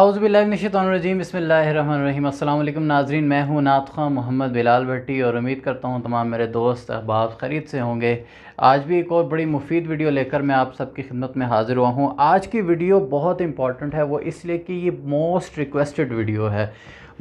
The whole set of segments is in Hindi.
आउज़बिल्लिनशीम बसमीम नाजरीन मैं हूँ नातखा मोहम्मद बिलाल भट्टी और उम्मीद करता हूँ तमाम मेरे दोस्त अहबाब ख़रीद से होंगे आज भी एक और बड़ी मुफीद वीडियो लेकर मैं आप सबकी खिदमत में हाज़िर हुआ हूँ आज की वीडियो बहुत इंपॉर्टेंट है वो इसलिए कि ये मोस्ट रिक्वेस्टेड वीडियो है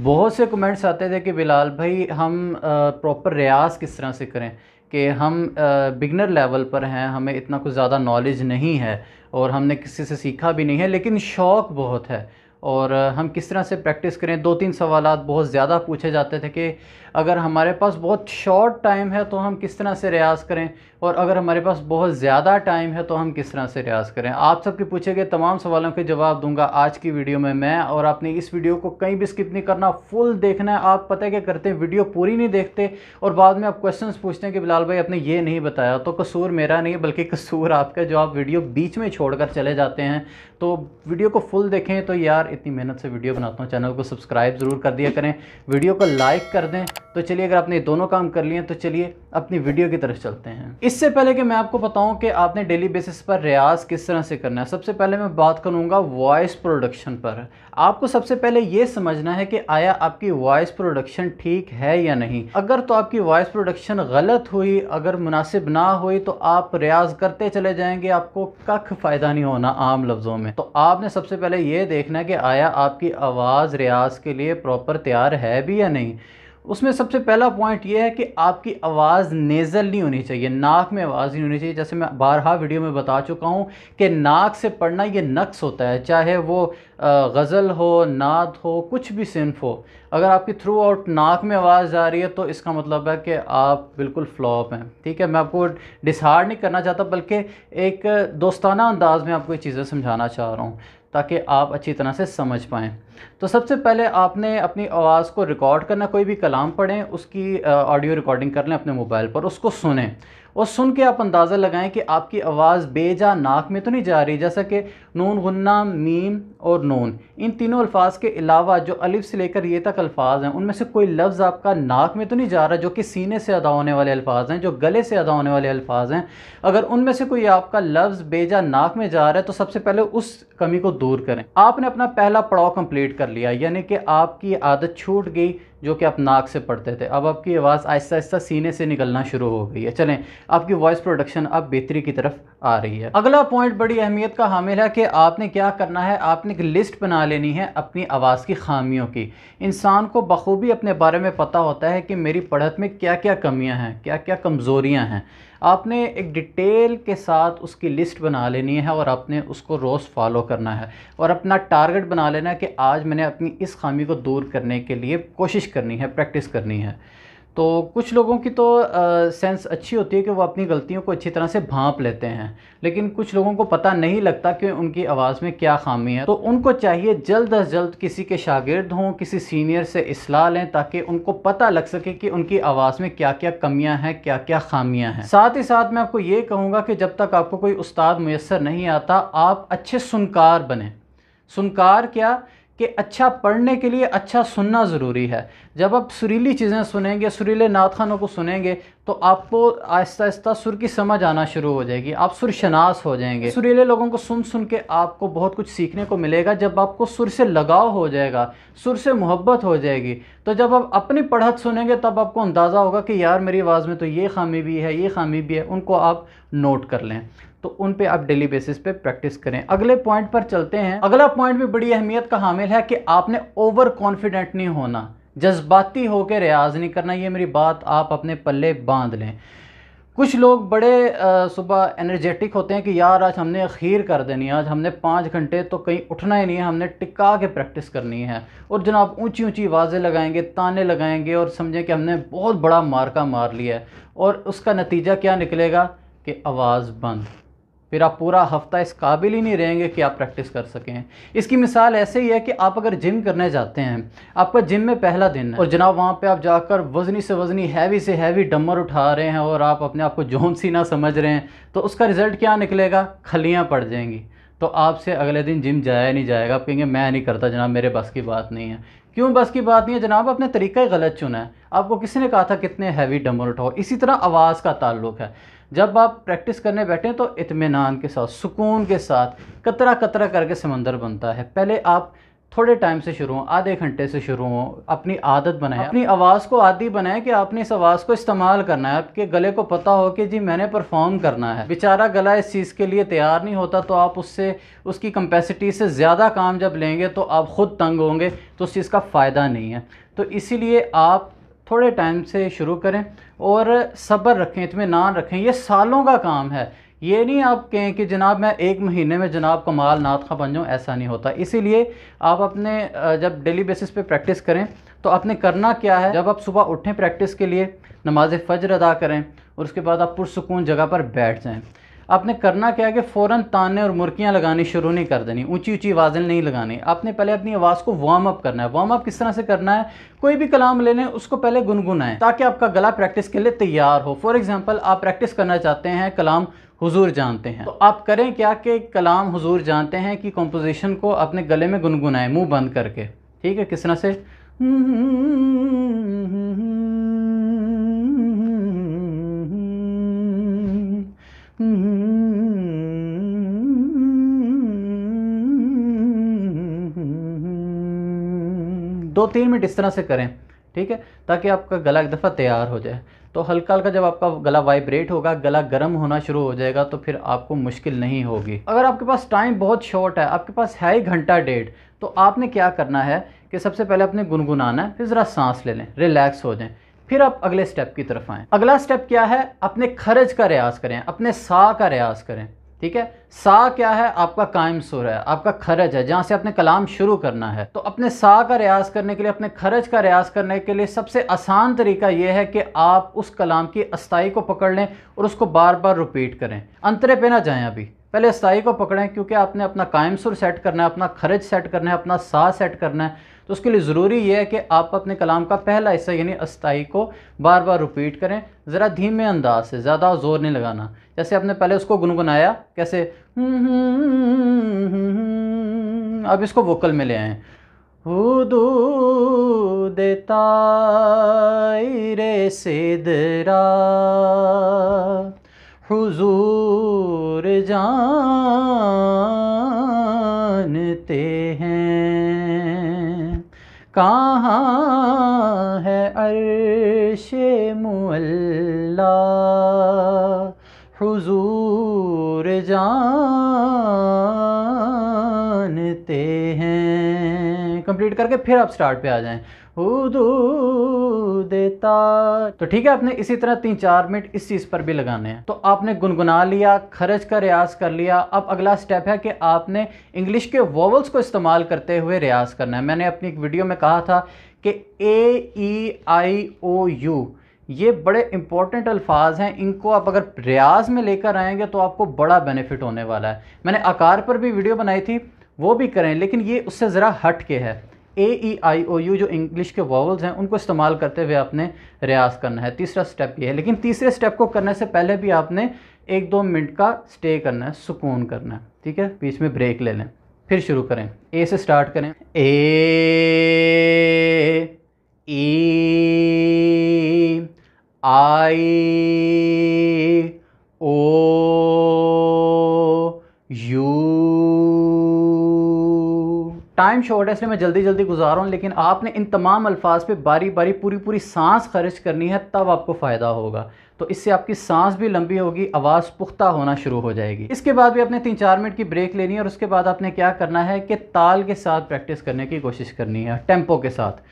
बहुत से कमेंट्स आते थे कि बिलाल भाई हम प्रॉपर रियाज किस तरह से करें कि हम बिगनर लेवल पर हैं हमें इतना कुछ ज़्यादा नॉलेज नहीं है और हमने किसी से सीखा भी नहीं है लेकिन शौक़ बहुत है और हम किस तरह से प्रैक्टिस करें दो तीन सवाल बहुत ज़्यादा पूछे जाते थे कि अगर हमारे पास बहुत शॉर्ट टाइम है तो हम किस तरह से रियाज़ करें और अगर हमारे पास बहुत ज़्यादा टाइम है तो हम किस तरह से रियाज़ करें आप सबके पूछे गए तमाम सवालों के जवाब दूंगा आज की वीडियो में मैं और आपने इस वीडियो को कहीं भी स्किप नहीं करना फुल देखना है आप पता है क्या करते हैं वीडियो पूरी नहीं देखते और बाद में आप क्वेश्चन पूछते हैं कि बिलाल भाई आपने ये नहीं बताया तो कसूर मेरा नहीं बल्कि कसूर आपका जो आप वीडियो बीच में छोड़ चले जाते हैं तो वीडियो को फुल देखें तो यार इतनी मेहनत से वीडियो बनाता हूँ चैनल को सब्सक्राइब ज़रूर कर दिया करें वीडियो को लाइक कर दें तो चलिए अगर आपने दोनों काम कर लिए तो चलिए अपनी वीडियो की तरफ चलते हैं इससे पहले कि मैं आपको बताऊं कि आपने डेली बेसिस पर रियाज किस तरह से करना है सबसे पहले मैं बात करूंगा वॉइस प्रोडक्शन पर आपको सबसे पहले ये समझना है कि आया आपकी वॉइस प्रोडक्शन ठीक है या नहीं अगर तो आपकी वॉइस प्रोडक्शन गलत हुई अगर मुनासिब ना हुई तो आप रियाज करते चले जाएंगे आपको कख फ़ायदा नहीं होना आम लफ्ज़ों में तो आपने सबसे पहले ये देखना है कि आया आपकी आवाज़ रियाज के लिए प्रॉपर तैयार है भी या नहीं उसमें सबसे पहला पॉइंट ये है कि आपकी आवाज़ नेज़ल नहीं होनी चाहिए नाक में आवाज़ नहीं होनी चाहिए जैसे मैं बारहा वीडियो में बता चुका हूँ कि नाक से पढ़ना ये नक्स होता है चाहे वो गज़ल हो नात हो कुछ भी सिंफ हो अगर आपकी थ्रू आउट नाक में आवाज़ जा रही है तो इसका मतलब है कि आप बिल्कुल फ्लॉप हैं ठीक है मैं आपको डिसहार्ड नहीं करना चाहता बल्कि एक दोस्ताना अंदाज में आपको ये चीज़ें समझाना चाह रहा हूँ ताकि आप अच्छी तरह से समझ पाएँ तो सबसे पहले आपने अपनी आवाज़ को रिकॉर्ड करना कोई भी कलाम पढ़ें उसकी ऑडियो रिकॉर्डिंग कर लें अपने मोबाइल पर उसको सुनें और सुन के आप अंदाज़ा लगाएं कि आपकी आवाज़ बेजा नाक में तो नहीं जा रही जैसा कि नून गन्ना मीम और नून इन तीनों अल्फाज के अलावा जो अलिफ से लेकर ये तक अल्फाज हैं उनमें से कोई लफ्ज़ आपका नाक में तो नहीं जा रहा जो कि सीने से अदा होने वाले अल्फाज हैं जो गले से अदा होने वाले अल्फाज हैं अगर उनमें से कोई आपका लफ्ज़ बेजा नाक में जा रहा है तो सबसे पहले उस कमी को दूर करें आपने अपना पहला पड़ाव कम्प्लीट कर लिया यानी कि आपकी आदत छूट गई जो कि आप नाक से पढ़ते थे अब आपकी आवाज़ आहिस्ता आहिस्ता सीने से निकलना शुरू हो गई है चलें आपकी वॉइस प्रोडक्शन अब बेहतरी की तरफ आ रही है अगला पॉइंट बड़ी अहमियत का हामिल है कि आपने क्या करना है आपने एक लिस्ट बना लेनी है अपनी आवाज़ की खामियों की इंसान को बखूबी अपने बारे में पता होता है कि मेरी पढ़त में क्या क्या कमियाँ हैं क्या क्या कमज़ोरियाँ हैं आपने एक डिटेल के साथ उसकी लिस्ट बना लेनी है और आपने उसको रोज़ फॉलो करना है और अपना टारगेट बना लेना है कि आज मैंने अपनी इस खामी को दूर करने के लिए कोशिश करनी है प्रैक्टिस करनी है तो कुछ लोगों की तो सेंस अच्छी होती है कि वो अपनी गलतियों को अच्छी तरह से भांप लेते हैं लेकिन कुछ लोगों को पता नहीं लगता कि उनकी आवाज़ में क्या खामी है तो उनको चाहिए जल्द अज जल्द किसी के शागिर्द हों किसी सीनियर से असलाह लें ताकि उनको पता लग सके कि उनकी आवाज़ में क्या क्या कमियाँ हैं क्या क्या खामियाँ हैं साथ ही साथ मैं आपको ये कहूँगा कि जब तक आपको कोई उस्ताद मैसर नहीं आता आप अच्छे सुनकार बने सुनकार क्या कि अच्छा पढ़ने के लिए अच्छा सुनना ज़रूरी है जब आप सुरीली चीज़ें सुनेंगे सुरीले नात खानों को सुनेंगे तो आपको आहिस्ता आहिस्ता सुर की समझ आना शुरू हो जाएगी आप सुर शनास हो जाएंगे सुरीले लोगों को सुन सुन के आपको बहुत कुछ सीखने को मिलेगा जब आपको सुर से लगाव हो जाएगा सुर से मोहब्बत हो जाएगी तो जब आप अपनी पढ़त सुनेंगे तब आपको अंदाज़ा होगा कि यार मेरी आवाज़ में तो ये खामी भी है ये खामी भी है उनको आप नोट कर लें तो उन पे आप डेली बेसिस पे प्रैक्टिस करें अगले पॉइंट पर चलते हैं अगला पॉइंट भी बड़ी अहमियत का हामिल है कि आपने ओवर कॉन्फिडेंट नहीं होना जज्बाती होकर रियाज नहीं करना ये मेरी बात आप अपने पल्ले बांध लें कुछ लोग बड़े सुबह एनर्जेटिक होते हैं कि यार आज हमने अखीर कर देनी है आज हमने पाँच घंटे तो कहीं उठना ही नहीं है हमने टिका के प्रैक्टिस करनी है और जनाब ऊंची ऊंची आवाज़ें लगाएंगे ताने लगाएंगे और समझें कि हमने बहुत बड़ा मार्का मार लिया है और उसका नतीजा क्या निकलेगा कि आवाज़ बंद फिर आप पूरा हफ्ता इस काबिल ही नहीं रहेंगे कि आप प्रैक्टिस कर सकें इसकी मिसाल ऐसे ही है कि आप अगर जिम करने जाते हैं आपका जिम में पहला दिन है और जनाब वहाँ पे आप जाकर वजनी से वजनी हैवी से हैवी डम्बर उठा रहे हैं और आप अपने आप को जोन सी ना समझ रहे हैं तो उसका रिज़ल्ट क्या निकलेगा खलियाँ पड़ जाएंगी तो आपसे अगले दिन जिम जाया नहीं जाएगा आप कहेंगे मैं नहीं करता जनाब मेरे बस की बात नहीं है क्यों बस की बात नहीं है जनाब आपने तरीका ही गलत चुना है आपको किसी ने कहा था कितने हैवी डम्बर उठाओ इसी तरह आवाज़ का ताल्लुक है जब आप प्रैक्टिस करने बैठें तो इतमान के साथ सुकून के साथ कतरा कतरा करके समंदर बनता है पहले आप थोड़े टाइम से शुरू हों आधे घंटे से शुरू हों अपनी आदत बनाएं अपनी आवाज़ को आदि बनाएं कि आपने इस आवाज़ को इस्तेमाल करना है आपके गले को पता हो कि जी मैंने परफॉर्म करना है बेचारा गला इस चीज़ के लिए तैयार नहीं होता तो आप उससे उसकी कंपेसिटी से ज़्यादा काम जब लेंगे तो आप ख़ुद तंग होंगे तो उस चीज़ का फ़ायदा नहीं है तो इसीलिए आप थोड़े टाइम से शुरू करें और सब्र रखें इतमान रखें ये सालों का काम है ये नहीं आप कहें कि जनाब मैं एक महीने में जनाब कमाल नातखा बन जाऊँ ऐसा नहीं होता इसीलिए आप अपने जब डेली बेसिस पे प्रैक्टिस करें तो आपने करना क्या है जब आप सुबह उठें प्रैक्टिस के लिए नमाज फ़जर अदा करें और उसके बाद आप पुरसकून जगह पर बैठ जाएं आपने करना क्या है कि फ़ौरन ताने और मुर्कियाँ लगानी शुरू नहीं कर देनी ऊंची ऊंची वाजल नहीं लगानी आपने पहले अपनी आवाज़ को वार्म अप करना है वार्म अप किस तरह से करना है कोई भी कलाम ले लें उसको पहले गुनगुनाएं ताकि आपका गला प्रैक्टिस के लिए तैयार हो फॉर एग्ज़ाम्पल आप प्रैक्टिस करना चाहते हैं कलाम हुजूर जानते हैं तो आप करें क्या कि कलाम हुजूर जानते हैं कि कंपोजिशन को अपने गले में गुनगुनाएं मुंह बंद करके ठीक है किस तरह से दो तीन मिनट इस तरह से करें ठीक है ताकि आपका गला एक दफ़ा तैयार हो जाए तो हल्का हल्का जब आपका गला वाइब्रेट होगा गला गर्म होना शुरू हो जाएगा तो फिर आपको मुश्किल नहीं होगी अगर आपके पास टाइम बहुत शॉर्ट है आपके पास है ही घंटा डेढ़ तो आपने क्या करना है कि सबसे पहले अपने गुनगुनाना है फिर ज़रा सांस ले लें रिलैक्स हो जाएँ फिर आप अगले स्टेप की तरफ आएँ अगला स्टेप क्या है अपने खर्च का रियाज करें अपने सा का रियाज करें ठीक है सा क्या है आपका कायम सुर है आपका खरज है जहाँ से अपने कलाम शुरू करना है तो अपने सा का रियाज करने के लिए अपने खरज का रियाज करने के लिए सबसे आसान तरीका यह है कि आप उस कलाम की अस्थाई को पकड़ लें और उसको बार बार रिपीट करें अंतरे पे ना जाएं अभी पहले अस्थाई को पकड़ें क्योंकि आपने अपना कायम सुर सेट करना है अपना खरज सेट करना है अपना सा सेट करना है तो उसके लिए ज़रूरी यह है कि आप अपने कलाम का पहला हिस्सा यानी अस्थाई को बार बार रिपीट करें ज़रा धीमे अंदाज से ज़्यादा ज़ोर नहीं लगाना जैसे आपने पहले उसको गुनगुनाया कैसे हम्म, हम्म, हम्म, अब इसको वोकल में ले आएँ देता तायरे सिदरा हुजूर जानते हैं कहाँ है अर्श मुल्ला हुजूर जानते हैं कंप्लीट करके फिर आप स्टार्ट पे आ जाएं देता तो ठीक है आपने इसी तरह तीन चार मिनट इस चीज़ पर भी लगाने हैं तो आपने गुनगुना लिया खर्च का रियाज कर लिया अब अगला स्टेप है कि आपने इंग्लिश के वोवल्स को इस्तेमाल करते हुए रियाज करना है मैंने अपनी एक वीडियो में कहा था कि ए ई आई ओ यू ये बड़े इंपॉर्टेंट अल्फाज हैं इनको आप अगर रियाज में लेकर आएंगे तो आपको बड़ा बेनिफिट होने वाला है मैंने आकार पर भी वीडियो बनाई थी वो भी करें लेकिन ये उससे ज़रा हट के है A E I O U जो इंग्लिश के वॉवल्स हैं उनको इस्तेमाल करते हुए आपने रियाज करना है तीसरा स्टेप ये है लेकिन तीसरे स्टेप को करने से पहले भी आपने एक दो मिनट का स्टे करना है सुकून करना है ठीक है बीच में ब्रेक ले लें फिर शुरू करें ए से स्टार्ट करें ए ई आई टाइम शॉर्ट है इसलिए मैं जल्दी जल्दी गुजार रहा हूँ लेकिन आपने इन तमाम अल्फाज पे बारी बारी पूरी पूरी सांस खर्च करनी है तब आपको फ़ायदा होगा तो इससे आपकी सांस भी लंबी होगी आवाज़ पुख्ता होना शुरू हो जाएगी इसके बाद भी आपने तीन चार मिनट की ब्रेक लेनी है और उसके बाद आपने क्या करना है कि ताल के साथ प्रैक्टिस करने की कोशिश करनी है टेम्पो के साथ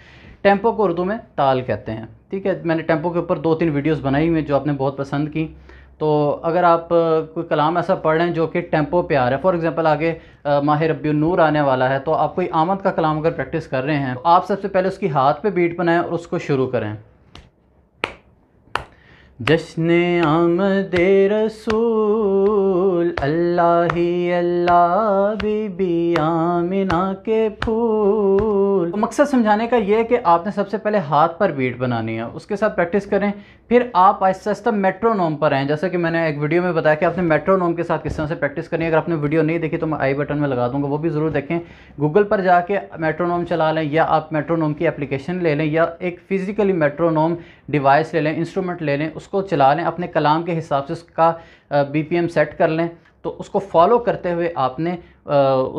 टेम्पो को उर्दू में ताल कहते हैं ठीक है मैंने टेम्पो के ऊपर दो तीन वीडियोज़ बनाई हुई जो आपने बहुत पसंद की तो अगर आप कोई कलाम ऐसा पढ़ रहे हैं जो कि टेम्पो पे आ रहा है फॉर एग्जांपल आगे माहिर रबी नूर आने वाला है तो आप कोई आमद का कलाम अगर प्रैक्टिस कर रहे हैं तो आप सबसे पहले उसकी हाथ पे बीट बनाएं और उसको शुरू करें जश्न आमद रसूल अल्लाह ही अल्लाह बीबी आमिना के फूल तो मकसद समझाने का यह है कि आपने सबसे पहले हाथ पर बीट बनानी है उसके साथ प्रैक्टिस करें फिर आप आहिस्ता आहिस्ता मेट्रोनोम पर आएँ जैसा कि मैंने एक वीडियो में बताया कि आपने मेट्रोनोम के साथ किस तरह से प्रैक्टिस करनी है अगर आपने वीडियो नहीं देखी तो मैं आई बटन में लगा दूंगा वो भी ज़रूर देखें गूगल पर जाके मेट्रोनोम चला लें या आप मेट्रोनोम की एप्लीकेशन ले लें या एक फ़िज़िकली मेट्रोनोम डिवाइस ले लें इंस्ट्रूमेंट ले लें उसको उसको चला लें अपने कलाम के हिसाब से उसका बीपीएम सेट कर लें तो उसको फॉलो करते हुए आपने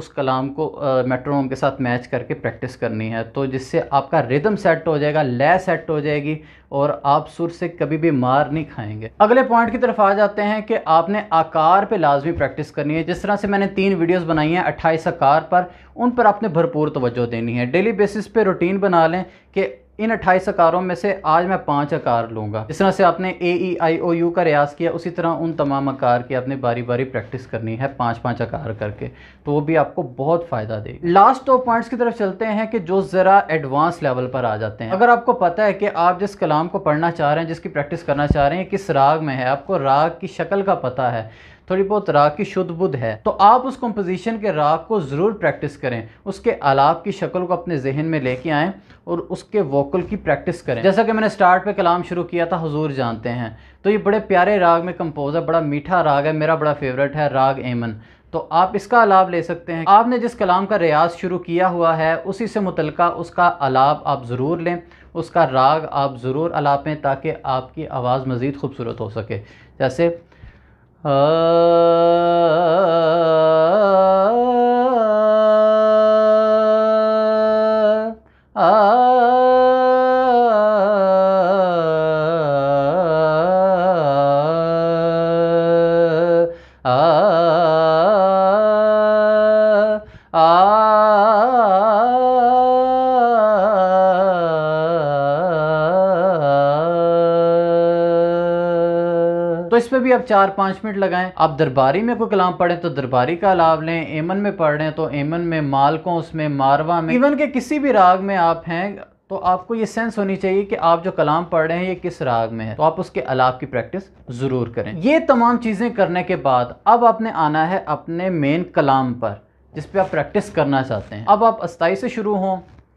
उस कलाम को मेट्रोनोम के साथ मैच करके प्रैक्टिस करनी है तो जिससे आपका रिदम सेट हो जाएगा लय सेट हो जाएगी और आप सुर से कभी भी मार नहीं खाएंगे अगले पॉइंट की तरफ आ जाते हैं कि आपने आकार पे लाजमी प्रैक्टिस करनी है जिस तरह से मैंने तीन वीडियोस बनाई हैं अट्ठाईस आकार पर उन पर आपने भरपूर तोज्जो देनी है डेली बेसिस पर रूटीन बना लें कि इन अट्ठाईस अकारों में से आज मैं पांच अकार लूंगा जिस तरह से आपने ए ई आई ओ यू का रियाज किया उसी तरह उन तमाम अकार की आपने बारी बारी प्रैक्टिस करनी है पांच पांच अकार करके तो वो भी आपको बहुत फ़ायदा देगी लास्ट दो पॉइंट्स की तरफ चलते हैं कि जो ज़रा एडवांस लेवल पर आ जाते हैं अगर आपको पता है कि आप जिस कलाम को पढ़ना चाह रहे हैं जिसकी प्रैक्टिस करना चाह रहे हैं किस राग में है आपको राग की शक्ल का पता है थोड़ी बहुत राग की शुद्ध बुद्ध है तो आप उस कंपोजिशन के राग को ज़रूर प्रैक्टिस करें उसके आलाप की शक्ल को अपने जहन में लेके आएँ और उसके वोकल की प्रैक्टिस करें जैसा कि मैंने स्टार्ट पे कलाम शुरू किया था हजूर जानते हैं तो ये बड़े प्यारे राग में कंपोज है बड़ा मीठा राग है मेरा बड़ा फेवरेट है राग एमन तो आप इसका अलाप ले सकते हैं आपने जिस कलाम का रियाज शुरू किया हुआ है उसी से मुतल उसका अलाब आप ज़रूर लें उसका राग आप ज़रूर अलापें ताकि आपकी आवाज़ मज़ीद खूबसूरत हो सके जैसे ah पे भी आप चार पांच मिनट लगाएं आप दरबारी में कोई कलाम पढ़े तो दरबारी का लाभ लें एमन में पढ़ रहे हैं तो एमन में मालकों उसमें मारवा में इवन के किसी भी राग में आप हैं तो आपको ये सेंस होनी चाहिए कि आप जो कलाम पढ़ रहे हैं ये किस राग में है तो आप उसके अलाप की प्रैक्टिस ज़रूर करें ये तमाम चीज़ें करने के बाद अब आपने आना है अपने मेन कलाम पर जिस पे आप प्रैक्टिस करना चाहते हैं अब आप अस्थाई से शुरू हों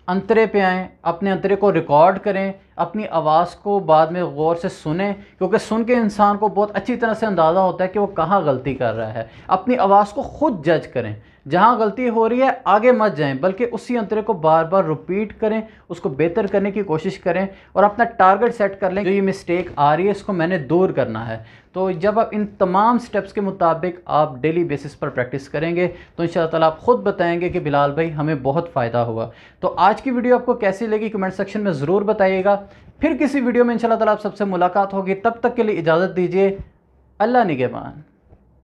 अंतरे पे आएँ अपने अंतरे को रिकॉर्ड करें अपनी आवाज़ को बाद में गौर से सुने क्योंकि सुन के इंसान को बहुत अच्छी तरह से अंदाज़ा होता है कि वो कहाँ गलती कर रहा है अपनी आवाज़ को खुद जज करें जहाँ गलती हो रही है आगे मत जाएं बल्कि उसी अंतरे को बार बार रिपीट करें उसको बेहतर करने की कोशिश करें और अपना टारगेट सेट कर लें जो ये मिस्टेक आ रही है इसको मैंने दूर करना है तो जब आप इन तमाम स्टेप्स के मुताबिक आप डेली बेसिस पर प्रैक्टिस करेंगे तो इन शाला आप ख़ुद बताएंगे कि बिलाल भाई हमें बहुत फ़ायदा हुआ तो आज की वीडियो आपको कैसी लगी कमेंट सेक्शन में ज़रूर बताइएगा फिर किसी वीडियो में इन शाला आप सबसे मुलाकात होगी तब तक के लिए इजाज़त दीजिए अल्लाह निगेबान